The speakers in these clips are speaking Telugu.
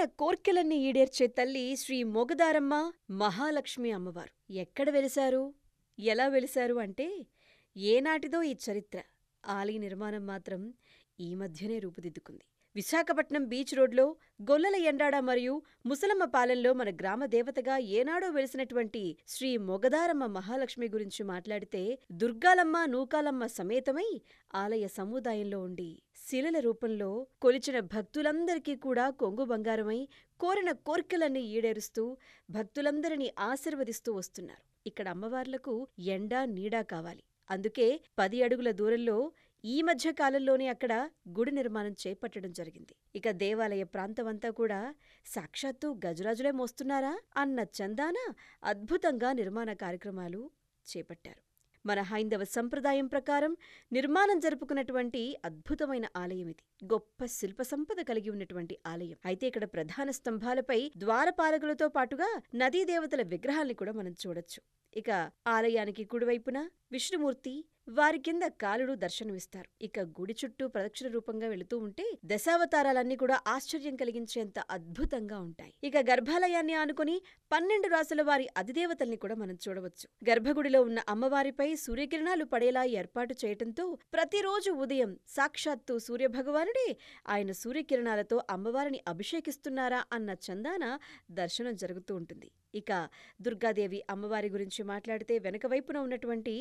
ఆయన కోర్కెలన్నీ ఈడేర్చే తల్లి శ్రీ మొగదారమ్మ మహాలక్ష్మి అమ్మవారు ఎక్కడ వెలిశారు ఎలా వెలిశారు అంటే ఏనాటిదో ఈ చరిత్ర ఆలయ నిర్మాణం మాత్రం ఈ మధ్యనే రూపుదిద్దుకుంది విశాఖపట్నం బీచ్ రోడ్లో గొల్లల ఎండాడ మరియు ముసలమ్మ పాలెంలో మన గ్రామ దేవతగా ఏనాడో వెలిసినటువంటి శ్రీ మొగదారమ్మ మహాలక్ష్మి గురించి మాట్లాడితే దుర్గాలమ్మ నూకాలమ్మ సమేతమై ఆలయ సముదాయంలో ఉండి శిలల రూపంలో కొలిచిన భక్తులందరికీ కూడా కొంగు బంగారమై కోరిన కోర్కెలన్నీ ఈడేరుస్తూ భక్తులందరినీ ఆశీర్వదిస్తూ వస్తున్నారు ఇక్కడ అమ్మవార్లకు ఎండా నీడా కావాలి అందుకే పది అడుగుల దూరంలో ఈ మధ్య కాలంలోనే అక్కడ గుడి నిర్మాణం చేపట్టడం జరిగింది ఇక దేవాలయ ప్రాంతమంతా కూడా సాక్షాత్తు గజరాజులే మోస్తున్నారా అన్న చందాన అద్భుతంగా నిర్మాణ కార్యక్రమాలు చేపట్టారు మన హైందవ సంప్రదాయం ప్రకారం నిర్మాణం జరుపుకున్నటువంటి అద్భుతమైన ఆలయం ఇది గొప్ప శిల్ప సంపద కలిగి ఉన్నటువంటి ఆలయం అయితే ఇక్కడ ప్రధాన స్తంభాలపై ద్వారపాలకులతో పాటుగా నదీ దేవతల విగ్రహాల్ని కూడా మనం చూడొచ్చు ఇక ఆలయానికి కుడివైపున విష్ణుమూర్తి వారి కింద కాలుడు దర్శనమిస్తారు ఇక గుడి చుట్టూ ప్రదక్షిణ రూపంగా వెళుతూ ఉంటే దశావతారాలన్నీ కూడా ఆశ్చర్యం కలిగించేంత అద్భుతంగా ఉంటాయి ఇక గర్భాలయాన్ని ఆనుకుని పన్నెండు రాసుల వారి అధిదేవతల్ని కూడా మనం చూడవచ్చు గర్భగుడిలో ఉన్న అమ్మవారిపై సూర్యకిరణాలు పడేలా ఏర్పాటు చేయటంతో ప్రతిరోజు ఉదయం సాక్షాత్తు సూర్యభగవానుడే ఆయన సూర్యకిరణాలతో అమ్మవారిని అభిషేకిస్తున్నారా అన్న చందాన దర్శనం జరుగుతూ ఉంటుంది ఇక దుర్గాదేవి అమ్మవారి గురించి మాట్లాడితే వెనక వైపున ఉన్నటువంటి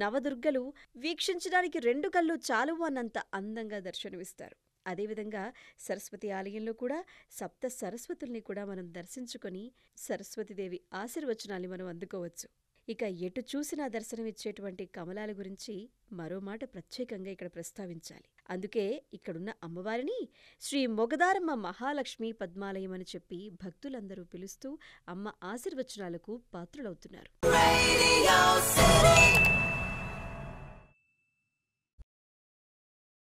నవదుర్గలు వీక్షించడానికి రెండు కళ్ళు చాలువు అన్నంత అందంగా దర్శనమిస్తారు అదేవిధంగా సరస్వతి ఆలయంలో కూడా సప్త సరస్వతుల్ని కూడా మనం దర్శించుకొని సరస్వతిదేవి ఆశీర్వచనాన్ని మనం అందుకోవచ్చు ఇక ఎటు చూసినా దర్శనమిచ్చేటువంటి కమలాల గురించి మరో మాట ప్రత్యేకంగా ఇక్కడ ప్రస్తావించాలి అందుకే ఇక్కడున్న అమ్మవారిని శ్రీ మొగదారమ్మ మహాలక్ష్మి పద్మాలయం అని చెప్పి భక్తులందరూ పిలుస్తూ అమ్మ ఆశీర్వచనాలకు పాత్రులవుతున్నారు